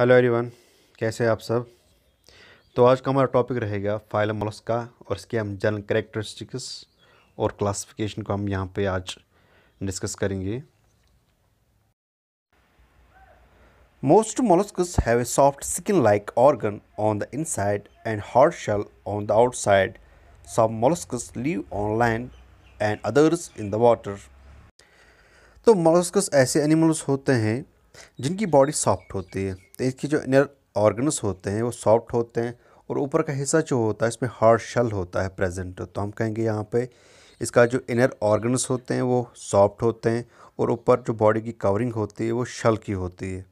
Hello everyone कैसे हैं आप सब तो आज का हमारा टॉपिक रहेगा फाइलम मोलस्का और इसके हम जनरल करेक्टरिस्टिक्स और क्लासिफिकेशन को हम यहाँ पे आज डिस्कस करेंगे most molluscs have a soft skin like organ on the inside and hard shell on the outside सब molluscs live on land and others in the water तो मोलस्कस ऐसे एनिमल्स होते हैं जिनकी बॉडी सॉफ्ट होती है तो इसके जो इनर ऑर्गन्स होते हैं वो सॉफ्ट होते हैं और ऊपर का हिस्सा जो होता है इसमें हार्ड शल होता है प्रेजेंट तो हम कहेंगे यहाँ पे इसका जो इनर ऑर्गन्स होते हैं वो सॉफ्ट होते हैं और ऊपर जो बॉडी की कवरिंग होती है वो शल की होती है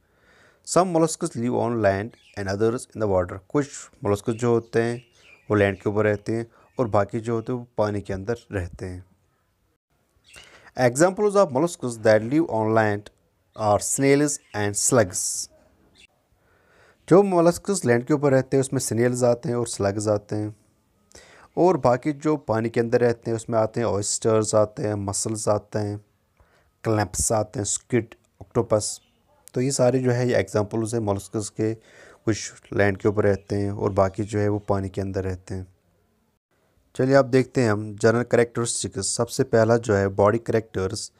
some molluscs live on land and others in the water कुछ मोलस्कस जो होते हैं वो लैंड के ऊपर रहते हैं और बाकी जो होते हैं वो पानी के अंदर रहते हैं examples of molluscs that live on land और स्नेल्स एंड स्लग्स जो मोलस्कस लैंड के ऊपर रहते हैं उसमें स्नेल्स आते हैं और स्लग्स आते हैं और बाकी जो पानी के अंदर रहते हैं उसमें आते हैं ऑयस्टर्स आते हैं मसल्स आते हैं क्लैप्स आते हैं स्किड ऑक्टोपस तो ये सारे जो है ये एग्ज़ाम्पल्स हैं मोलस्कस के कुछ लैंड के ऊपर रहते हैं और बाकी जो है वो पानी के अंदर रहते हैं चलिए आप देखते हैं हम जनरल करेक्टरिस्टिक्स सबसे पहला जो है बॉडी करेक्टर्स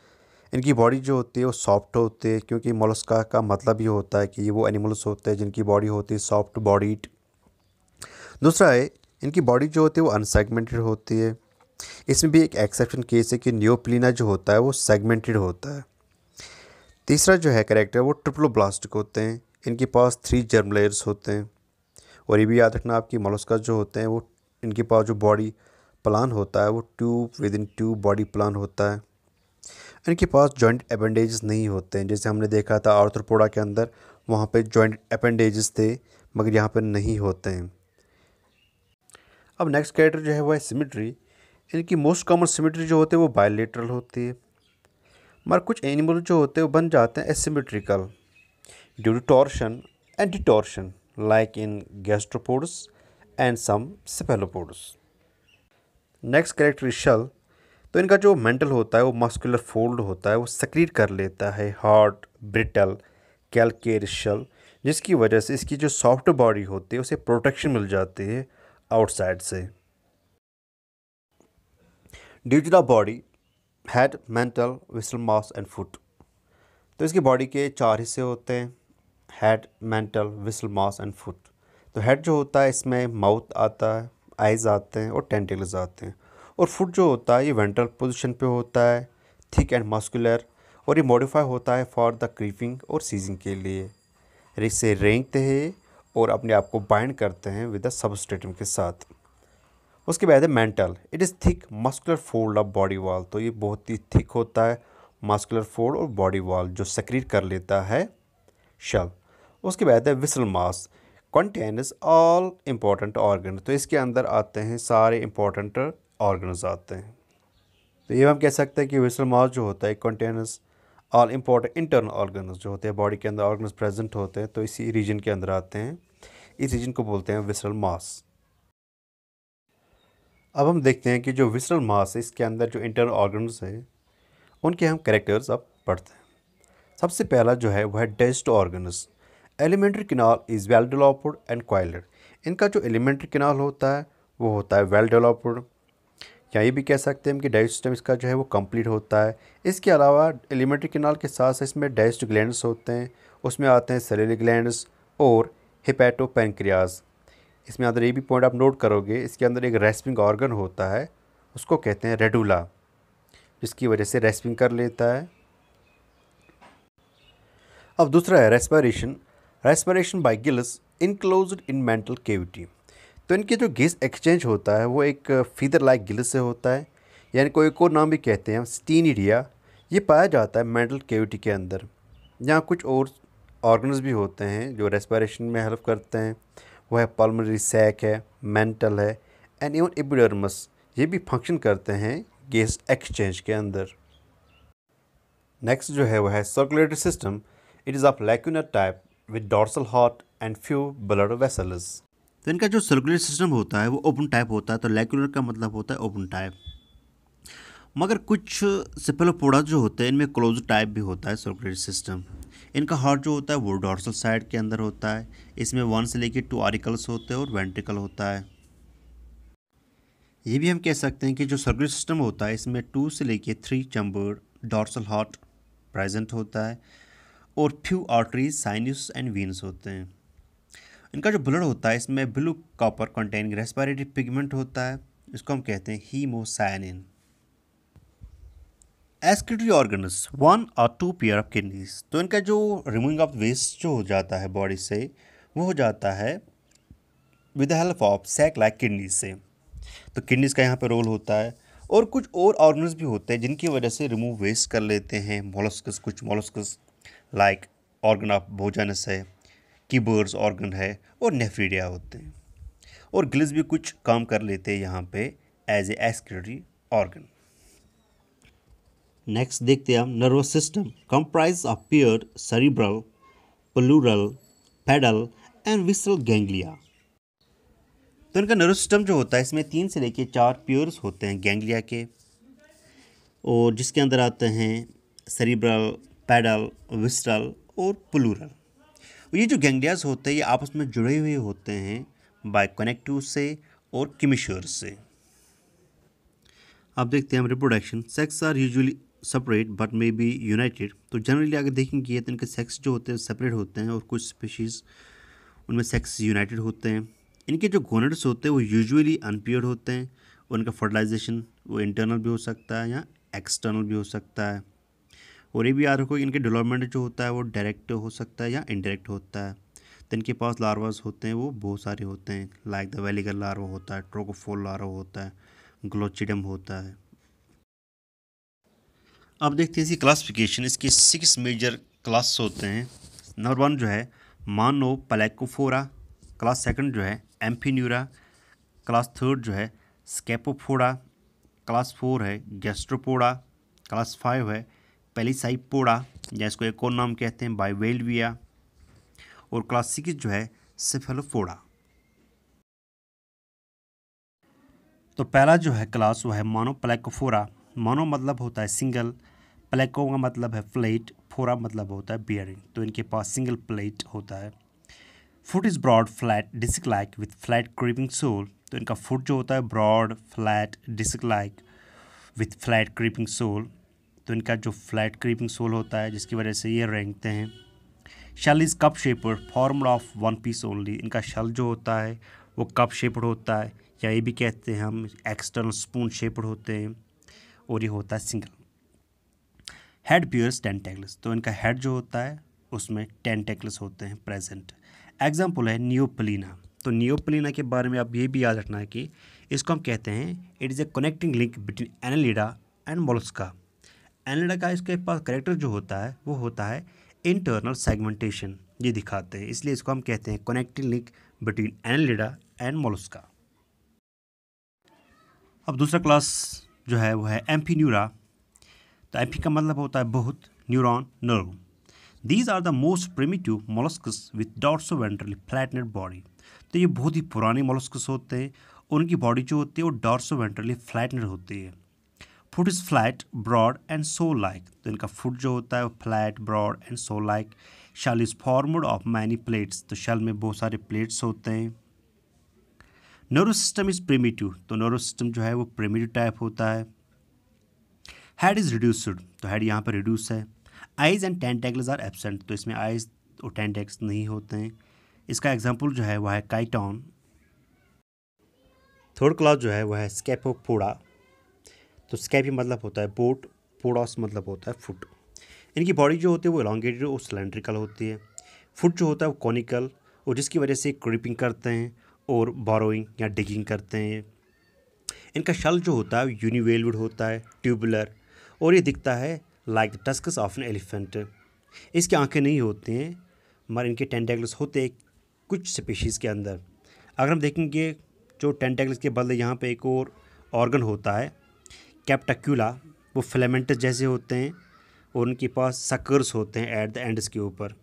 इनकी बॉडी जो होती है वो सॉफ्ट होती है क्योंकि मोलस्का का मतलब ये होता है कि वो एनिमल्स होते हैं जिनकी बॉडी होती है सॉफ्ट बॉडीड दूसरा है इनकी बॉडी जो होती है वो अनसेगमेंटेड होती है इसमें भी एक एक्सेप्शन केस है कि न्योप्लिना जो होता है वो सेगमेंटेड होता है तीसरा जो है करेक्टर वो ब्लास्टिक होते हैं इनके पास थ्री जर्म लेयर्स होते हैं और ये भी याद रखना आपकी मोलस्का जो होते हैं वो इनके पास जो बॉडी प्लान होता है वो tube within tube body plan होता है इनके पास जॉइंट अपेंडेजेस नहीं होते हैं जैसे हमने देखा था आर्थ्रोपोडा के अंदर वहाँ पे जॉइंट अपेंडेजेस थे मगर यहाँ पर नहीं होते हैं अब नेक्स्ट कैरेक्टर जो है वह है सिमिट्री इनकी मोस्ट कॉमन सिमिट्री जो होती है वो बायोलेटरल होती है मगर कुछ एनिमल जो होते हैं वो बन जाते हैं asymmetrical due to torsion and detorsion like in gastropods and some cephalopods next character shell तो इनका जो मेंटल होता है वो मस्कुलर फोल्ड होता है वो सक्रीट कर लेता है हार्ट ब्रिटल कैलकेरिशल जिसकी वजह से इसकी जो सॉफ्ट बॉडी होती है उसे प्रोटेक्शन मिल जाती है आउटसाइड से due to the body head mantle visceral mass and foot तो इसकी बॉडी के चार हिस्से होते हैं head mantle visceral mass and foot तो हेड जो होता है इसमें माउथ आता है आइज़ आते हैं और टेंटिल्स आते हैं और फुट जो होता है ये वेंट्रल पोजिशन पर होता है थिक एंड मस्कुलर और ये मॉडिफाई होता है फॉर द क्रीपिंग और सीजिंग के लिए इसे रेंगते हैं और अपने आप को बाइंड करते हैं विद द सबस्टेटम के साथ उसके बाद है mantle it is thick muscular fold of body wall तो ये बहुत ही थिक होता है मस्कुलर फोल्ड और बॉडी वॉल जो सक्रिय कर लेता है शव उसके बाद है visceral mass contains all important organ तो इसके अंदर आते हैं सारे इम्पोर्टेंट ऑर्गनज आते हैं तो ये हम कह सकते हैं कि विसल मॉस जो होता है contains all important internal organ जो होते हैं बॉडी के अंदर ऑर्गन प्रेजेंट होते हैं तो इसी रीजन के अंदर आते हैं इस रीजन को बोलते हैं विसल मास अब हम देखते हैं कि जो विसल मास है इसके अंदर जो इंटरनल ऑर्गन है उनके हम करेक्टर्स अब पढ़ते हैं सबसे पहला जो है वह है डेस्ट organs alimentary canal is well developed and coiled इनका जो एलिमेंट्री किनाल होता है वो होता है वेल डेवलप्ड या ये भी कह सकते हैं कि डाइजेस्ट सिस्टम इसका जो है वो कंप्लीट होता है इसके अलावा एलिमेंट्री किनाल के साथ साथ इसमें डाइजेस्ट ग्लैंड्स होते हैं उसमें आते हैं सेलेरी ग्लैंड्स और हिपैटो पेनक्रियाज इसमें अंदर ये भी पॉइंट आप नोट करोगे इसके अंदर एक रेस्पिंग ऑर्गन होता है उसको कहते हैं रेडूला जिसकी वजह से रेस्पिंग कर लेता है अब दूसरा है respiration respiration by gills enclosed in mantle cavity तो इनके जो गैस एक्सचेंज होता है वो एक फीदर लाइक गिल्स से होता है यानी कोई और नाम भी कहते हैं स्टीनिडिया ये पाया जाता है मेंटल केविटी के अंदर यहाँ कुछ और ऑर्गन्स भी होते हैं जो रेस्पिरेशन में हेल्प करते हैं वह है पल्मोनरी सैक है मेंटल है एंड इवन एपिडर्मस ये भी फंक्शन करते हैं गैस एक्सचेंज के अंदर नेक्स्ट जो है वह है circulatory system it is of lacunar type with dorsal heart and few blood vessels तो इनका जो सर्कुलर सिस्टम होता है वो ओपन टाइप होता है तो लैक्यूलर का मतलब होता है ओपन टाइप मगर कुछ सेपेलोपोडा जो होते हैं इनमें क्लोज टाइप भी होता है सर्कुलर सिस्टम इनका हार्ट जो होता है वो डॉर्सल साइड के अंदर होता है इसमें वन से लेकर टू आरिकल्स होते हैं और वेंट्रिकल होता है ये भी हम कह सकते हैं कि जो सर्कुलर सिस्टम होता है इसमें टू से लेके three chamber dorsal heart present होता है और few arteries sinus and veins होते हैं इनका जो ब्लड होता है इसमें blue copper containing respiratory pigment होता है इसको हम कहते हैं हीमोसाइनिन एस्क्यूटरी ऑर्गनस वन और टू पेयर ऑफ किडनीज तो इनका जो रिमूविंग ऑफ वेस्ट जो हो जाता है बॉडी से वो हो जाता है with help of sac like kidneys से तो किडनीज का यहाँ पे रोल होता है और कुछ और ऑर्गन्स भी होते हैं जिनकी वजह से रिमूव वेस्ट कर लेते हैं मोलस्कस कुछ molluscs like organ of Bojanus है कीबर्स ऑर्गन है और नेफ्रीडिया होते हैं और गिल्स भी कुछ काम कर लेते हैं यहाँ पे as a excretory organ next देखते हैं हम nervous system comprise of pair cerebral pleural pedal and visceral ganglia तो इनका नर्वस सिस्टम जो होता है इसमें तीन से लेके चार प्योर्स होते हैं गैंग्लिया के और जिसके अंदर आते हैं सरिब्रल पैडल विस्टल और पलूरल ये जो गैंग्लियाज होते हैं ये आपस में जुड़े हुए होते हैं बाय कनेक्टिव से और किमिश्योर से आप देखते हैं हम reproduction sex are usually separate but may be united तो जनरली अगर देखेंगे तो इनके सेक्स जो होते हैं सेपरेट होते हैं और कुछ स्पीशीज़ उनमें सेक्स यूनाइटेड होते हैं इनके जो गोनेट्स होते हैं वो यूजुअली अनपियर्ड होते हैं उनका फर्टिलाइजेशन वो इंटरनल भी हो सकता है या एक्सटर्नल भी हो सकता है और ये भी याद रखो कि इनके डेवलपमेंट जो होता है वो डायरेक्ट हो सकता है या इनडायरेक्ट होता है तो इनके पास लार्वास होते हैं वो बहुत सारे होते हैं लाइक द वेलीगर लार्वा होता है ट्रोकोफोल लार्वा होता है ग्लोचिडम होता है अब देखते हैं इसकी क्लासिफिकेशन इसके सिक्स मेजर क्लास होते हैं नंबर वन जो है मानो पलेकोफोरा क्लास सेकंड जो है एम्फीन्यूरा क्लास थर्ड जो है स्केपोफोड़ा क्लास फोर है गैस्ट्रोपोडा क्लास फाइव है पोड़ा या इसको एक और नाम कहते हैं बाइवेलविया और क्लास सिक्स जो है सेफेलोफोडा तो पहला जो है क्लास वो है मानो प्लेकोफोरा मानो मतलब होता है सिंगल प्लेको का मतलब है प्लेट फोरा मतलब होता है बियरिंग तो इनके पास सिंगल प्लेट होता है foot is broad flat disc like with flat creeping sole तो इनका फुट जो होता है broad flat disc like with flat creeping sole तो इनका जो फ्लैट क्रीपिंग सोल होता है जिसकी वजह से ये रेंगते हैं shell is cup shaped formed of one piece only इनका शल जो होता है वो कप शेपड होता है या ये भी कहते हैं हम एक्सटर्नल स्पून शेपड होते हैं और ये होता है सिंगल हेड टेन टेंटेकल्स तो इनका हेड जो होता है उसमें टेंटेकल्स होते हैं प्रेजेंट एग्जाम्पल है नियोपलिना तो नियोपलिना के बारे में आप ये भी याद रखना है कि इसको हम कहते हैं it is a connecting link between annelida and mollusca एनाडा का इसके पास करेक्टर जो होता है वो होता है इंटरनल सेगमेंटेशन ये दिखाते हैं इसलिए इसको हम कहते हैं connecting link between annelida and mollusca अब दूसरा क्लास जो है वो है एम्फी न्यूरा तो एम्फी का मतलब होता है बहुत neuron nerve these are the most primitive molluscs with dorsoventrally flattened body तो ये बहुत ही पुराने मोलस्कस होते हैं उनकी बॉडी जो होती है वो डॉर्सो वेंट्रली फ्लैटनेड होती है foot is flat broad and sole like तो इनका फुट जो होता है वो flat broad and sole like shell is formed of many plates तो शल में बहुत सारे प्लेट्स होते हैं नर्वस सिस्टम इज़ प्रिमेटिव तो नर्वस सिस्टम जो है वो प्रिमेटिव टाइप होता है हेड इज़ रिड्यूसड तो हेड यहाँ पर रिड्यूस है eyes and tentacles are absent तो इसमें आइज और टेंटेक्स नहीं होते हैं इसका एग्जाम्पल जो है वह है काइटॉन थर्ड क्लास जो है वह है स्केपोपोड़ा तो स्कैपी मतलब होता है बोट पोडॉस मतलब होता है फुट इनकी बॉडी जो होती है वो एलोंगेटेड और सिलेंड्रिकल होती है फुट जो होता है वो कॉनिकल और जिसकी वजह से क्रिपिंग करते हैं और बोरोइंग या डिगिंग करते हैं इनका शल जो होता है यूनिवेलवुड होता है ट्यूबुलर और ये दिखता है like the tusks of an elephant इसकी आंखें नहीं होती हैं मगर इनके टेंटेगल्स होते हैं कुछ स्पीशीज़ के अंदर अगर हम देखेंगे जो टेंटेगल्स के बदले यहाँ पे एक और ऑर्गन होता है कैप्टक्यूला वो फिलामेंटस जैसे होते हैं और उनके पास सकर्स होते हैं एट द एंड्स के ऊपर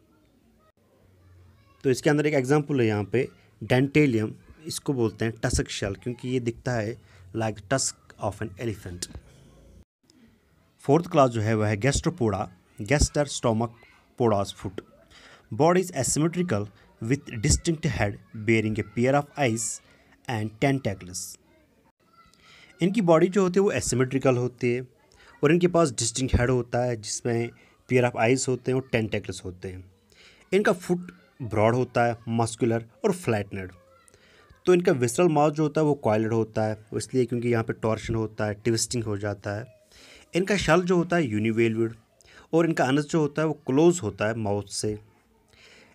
तो इसके अंदर एक एग्जांपल है यहाँ पे डेंटेलियम इसको बोलते हैं टस्क शल क्योंकि ये दिखता है like tusk of an elephant fourth class जो है वह है gastropoda gaster stomach podos foot body is asymmetrical with distinct head bearing a pair of eyes and tentacles इनकी बॉडी जो होती है वो एसिमेट्रिकल होती है और इनके पास डिस्टिंग हेड होता है जिसमें पेयर ऑफ आइज होते हैं और टेंटेकल्स होते हैं इनका फुट ब्रॉड होता है मस्कुलर और फ्लैटनेड तो इनका विसरल माउथ जो होता है वो कॉयलड होता है इसलिए क्योंकि यहाँ पे टॉर्शन होता है ट्विस्टिंग हो जाता है इनका शल जो होता है यूनिवेलविड और इनका अनस जो होता है वो क्लोज होता है माउथ से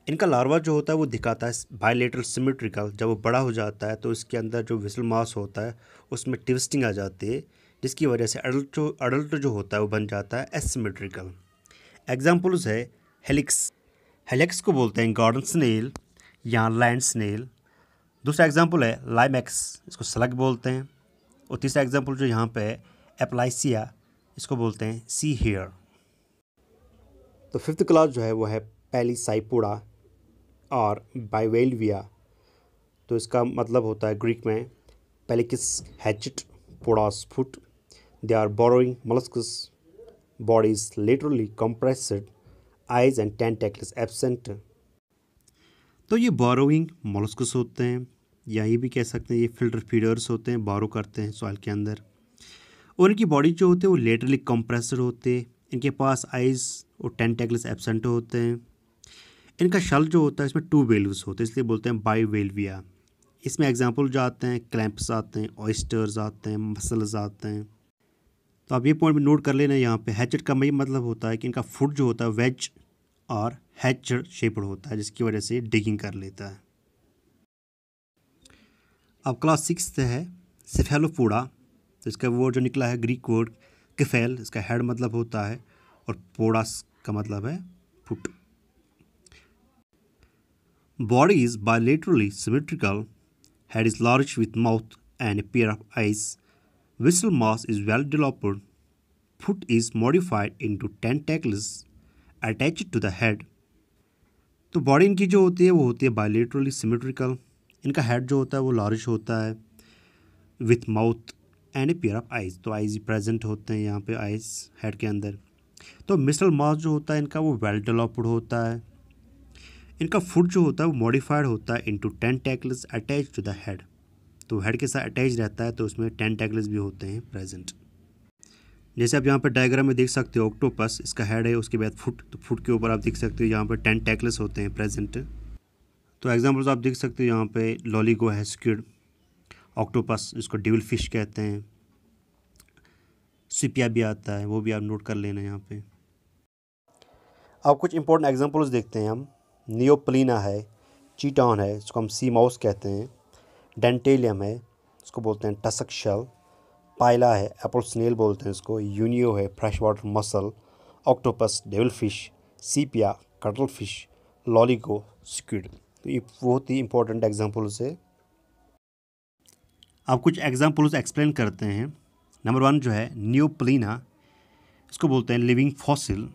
इनका लार्वा जो होता है वो दिखाता है बायोलेटरल सिमेट्रिकल जब वो बड़ा हो जाता है तो इसके अंदर जो विसल मास होता है उसमें ट्विस्टिंग आ जाती है जिसकी वजह से अडल्ट जो अडल्ट जो होता है वो बन जाता है एसिमेट्रिकल एग्जाम्पल्स है हेलिक्स हेलिक्स को बोलते हैं गार्डन स्नेल या लैंड स्नेल दूसरा एग्जाम्पल है लाइमैक्स इसको सलग बोलते हैं और तीसरा एग्जाम्पल जो यहाँ पे है एप्लाइसिया इसको बोलते हैं सी हेयर तो फिफ्थ क्लास जो है वो है पैली साइपोड़ा और बाइवेलविया तो इसका मतलब होता है ग्रीक में pelekys hatchet podos foot they are burrowing molluscs bodies laterally compressed eyes and tentacles absent तो ये बोरोइंग मोलस्कस होते हैं या ये भी कह सकते हैं ये फिल्टर फीडर्स होते हैं बारो करते हैं सॉइल के अंदर और इनकी बॉडी जो होती है वो लेटरली कंप्रेसर होते हैं इनके पास आइज और टेंटेक्लिस एबसेंट होते हैं इनका शल जो होता है इसमें टू वेल्व्स होते हैं इसलिए बोलते हैं बाई वेलविया इसमें एग्जाम्पल जो आते हैं क्लैंप्स आते हैं ऑइस्टर्स आते हैं मसल्स आते हैं तो आप ये पॉइंट भी नोट कर लेना यहाँ पे हैचड का मई मतलब, मतलब होता है कि इनका फुट जो होता है वेज और हैचड शेपड होता है जिसकी वजह से डिगिंग कर लेता है अब क्लास सिक्स है सिफेलोपोडा तो इसका वर्ड जो निकला है ग्रीक वर्ड किफेल इसका हेड मतलब होता है और पोड़ा का मतलब है foot Body is bilaterally symmetrical, head is large with mouth and a pair of eyes. Vessel mass is well developed. Foot is modified into tentacles attached to the head. तो body इनकी जो होती है वो होती है बायोलेट्रली सिमेट्रिकल इनका head जो होता है वो लार्ज होता है with mouth and a pair of eyes तो आइज प्रेजेंट होते हैं यहाँ पे आइज हेड के अंदर तो मिसल मास जो होता है इनका वो वेल डेवलप्ड होता है इनका फुट जो होता है वो मॉडिफाइड होता है into tentacles attach to the head तो हेड के साथ अटैच रहता है तो उसमें टेन टैकल्स भी होते हैं प्रेजेंट जैसे आप यहाँ पर डायग्राम में देख सकते हो ऑक्टोपस इसका हेड है उसके बाद फुट तो फुट के ऊपर आप देख सकते हो यहाँ पर टेन टैकल्स होते हैं प्रेजेंट तो एग्जाम्पल्स आप देख सकते हो यहाँ पर लॉलीगो है स्क्यूड ऑक्टोपस इसको ड्यूल फिश कहते हैं सिपिया भी आता है वो भी आप नोट कर लेना यहाँ पे अब कुछ इंपॉर्टेंट एग्जांपल्स देखते हैं हम नियोपलिना है चीटॉन है इसको हम सी माउस कहते हैं डेंटेलियम है इसको बोलते हैं टसक शल पायला है एप्पल स्नेल बोलते हैं इसको यूनियो है fresh water mussel octopus devil fish sepia cuttle fish Loligo squid तो ये बहुत ही इंपॉर्टेंट एग्जाम्पल्स है अब कुछ एग्जाम्पल्स एक्सप्लेन करते हैं नंबर वन जो है न्योपलिना इसको बोलते हैं लिविंग फॉसिल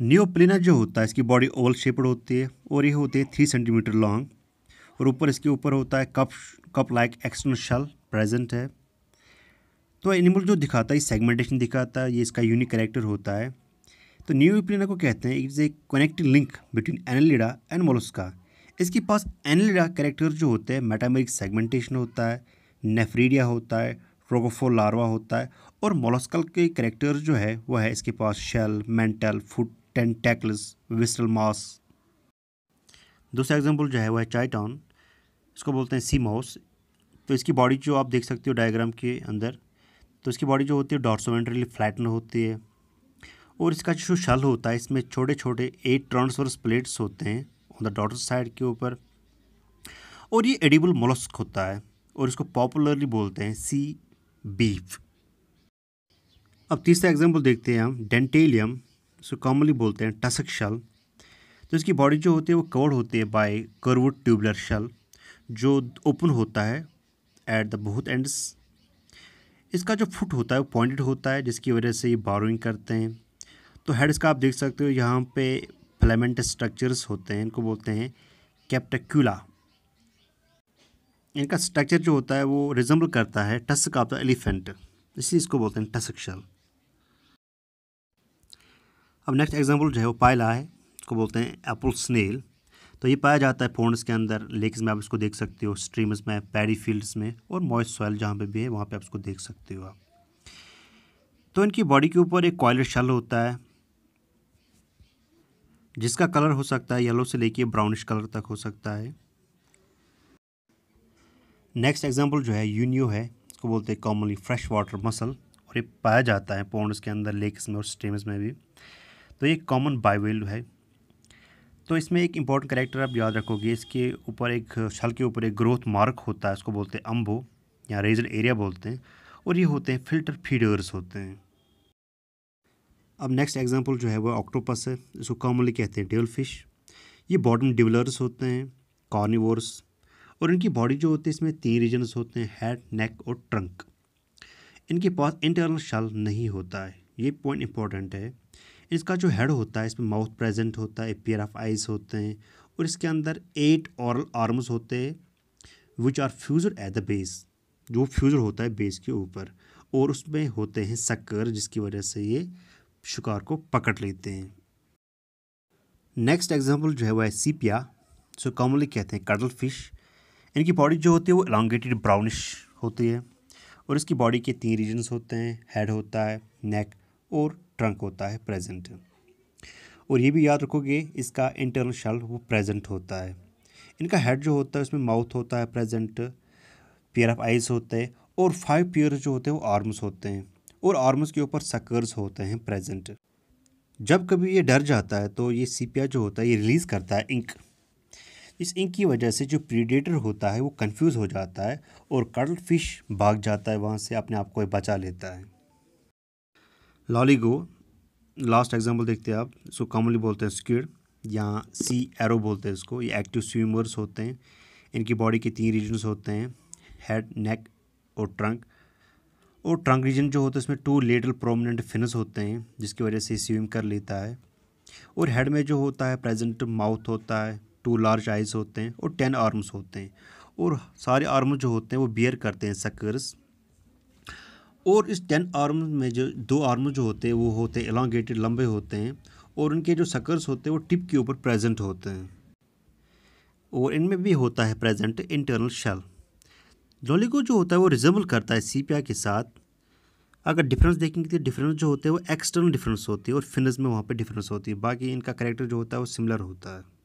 नियोप्लिना जो होता है इसकी बॉडी ओवल शेपड होती है और ये होती है थ्री सेंटीमीटर लॉन्ग और ऊपर इसके ऊपर होता है cup cup like external shell present है तो एनिमल जो दिखाता है ये सेगमेंटेशन दिखाता है ये इसका यूनिक करेक्टर होता है तो न्यूप्लेना को कहते हैं it's a connecting link between annelida and mollusca इसके पास एनलिडा करेक्टर जो होते हैं मेटामेरिक सेगमेंटेशन होता है नेफ्रीडिया होता है ट्रोगोफो लार्वा होता है और मोलस्कल के करेक्टर जो है वह है इसके पास shell mantle foot tentacles visceral mass दूसरा एग्जाम्पल जो है वह है चाइटॉन इसको बोलते हैं सी माउस तो इसकी बॉडी जो आप देख सकते हो डायग्राम के अंदर तो इसकी बॉडी जो होती है डॉर्सोमेंट्रली फ्लैटन होती है और इसका जो शल होता है इसमें छोटे छोटे एट ट्रांसवर्स प्लेट्स होते हैं ऑन द डॉटर साइड के ऊपर और ये एडिबल मोलस्क होता है और इसको पॉपुलरली बोलते हैं सी बीफ अब तीसरा एग्जाम्पल देखते हैं हम डेंटेलियम सो कॉमनली बोलते हैं टसक शल तो इसकी बॉडी जो होती है वो कवर्ड होती है बाय कर्व ट्यूबलर शल जो ओपन होता है एट द बहुत एंड्स इसका जो फुट होता है वो पॉइंटेड होता है जिसकी वजह से ये बारोइंग करते हैं तो हेड का आप देख सकते हो यहाँ पे फिलामेंट स्ट्रक्चर्स होते हैं इनको बोलते हैं कैप्टक्यूला इनका स्ट्रक्चर जो होता है वो रिजम्बल करता है टस्क ऑफ द एलिफेंट इसी इसको बोलते हैं टस्क शल अब नेक्स्ट एग्जाम्पल जो है वो पायला है उसको बोलते हैं एप्पल स्नेल तो ये पाया जाता है फोन्स के अंदर लेक्स में आप इसको देख सकते हो स्ट्रीम्स में पैडी फील्ड्स में और मॉइस्ट सॉइल जहाँ पे भी है वहाँ पे आप इसको देख सकते हो आप तो इनकी बॉडी के ऊपर एक कॉयलेट शल होता है जिसका कलर हो सकता है येलो से लेके ब्राउनिश कलर तक हो सकता है नेक्स्ट एग्जाम्पल जो है यूनियो है इसको बोलते हैं कॉमनली फ्रेश वाटर मसल और ये पाया जाता है पोन्स के अंदर लेक्स में और स्ट्रीम्स में भी तो ये कॉमन बाई वैल्यू है तो इसमें एक इम्पॉर्टेंट करेक्टर आप याद रखोगे इसके ऊपर एक शल के ऊपर एक ग्रोथ मार्क होता है इसको बोलते हैं अम्बो या रेजर एरिया बोलते हैं और ये होते हैं फिल्टर फीडर्स होते हैं अब नेक्स्ट एग्जांपल जो है वो ऑक्टोपस है इसको कॉमनली कहते हैं डेल फिश ये बॉटम डिवलर्स होते हैं कॉर्निवर्स और इनकी बॉडी जो होती है इसमें तीन रीजन्स होते हैं हेड नेक और ट्रंक इनके पास इंटरनल शल नहीं होता है ये पॉइंट इंपॉर्टेंट है इसका जो हेड होता है इसमें माउथ प्रेजेंट होता है ए पेयर ऑफ आइज होते हैं और इसके अंदर एट ऑरल आर्म्स होते हैं which are fused at the base जो फ्यूजर होता है बेस के ऊपर और उसमें होते हैं सक्कर जिसकी वजह से ये शिकार को पकड़ लेते हैं नेक्स्ट एग्जाम्पल जो है वह है सीपिया सो कॉमनली कहते हैं कडल फिश इनकी बॉडी जो होती है वो एलोंगेटेड ब्राउनिश होती है और इसकी बॉडी के तीन रीजन्स होते हैं हेड होता है नेक और ट्रंक होता है प्रेजेंट और ये भी याद रखोगे इसका इंटरनल शल वो प्रेजेंट होता है इनका हेड जो होता है उसमें माउथ होता है प्रेजेंट पेयर ऑफ आइज होते हैं और फाइव पेयर जो होते हैं वो आर्म्स होते हैं और आर्म्स के ऊपर सकर्स होते हैं प्रेजेंट जब कभी ये डर जाता है तो ये सीपिया जो होता है ये रिलीज़ करता है इंक इस इंक की वजह से जो प्रीडेटर होता है वो कंफ्यूज हो जाता है और कर्ल फिश भाग जाता है वहाँ से अपने आप को बचा लेता है लॉलीगो लास्ट एग्जांपल देखते हैं आप इसको कॉमनली बोलते हैं स्क्यूड या सी एरो बोलते हैं इसको ये एक्टिव स्विमर्स होते हैं इनकी बॉडी के तीन रीजन्स होते हैं हेड नेक और ट्रंक और ट्रंक रीजन जो होता है इसमें टू लेटल प्रोमिनेंट फिनस होते हैं जिसकी वजह से स्विम कर लेता है और हेड में जो होता है प्रेजेंट माउथ होता है टू लार्ज आइज होते हैं और टेन आर्म्स होते हैं और सारे आर्म जो होते हैं वो बियर करते हैं सकर्स और इस टेन आर्म में जो दो आर्म जो होते हैं वो होते हैं एलोंगेटेड लंबे होते हैं और उनके जो सकर्स होते हैं वो टिप के ऊपर प्रेजेंट होते हैं और इनमें भी होता है प्रेजेंट इंटरनल शेल लॉलीको जो होता है वो रिजम्बल करता है सी के साथ अगर डिफरेंस देखेंगे तो डिफरेंस जो होते हैं वो एक्सटर्नल डिफरेंस होती है और फिनस में वहाँ पर डिफरेंस होती है बाकी इनका करेक्टर जो होता है वो सिमिलर होता है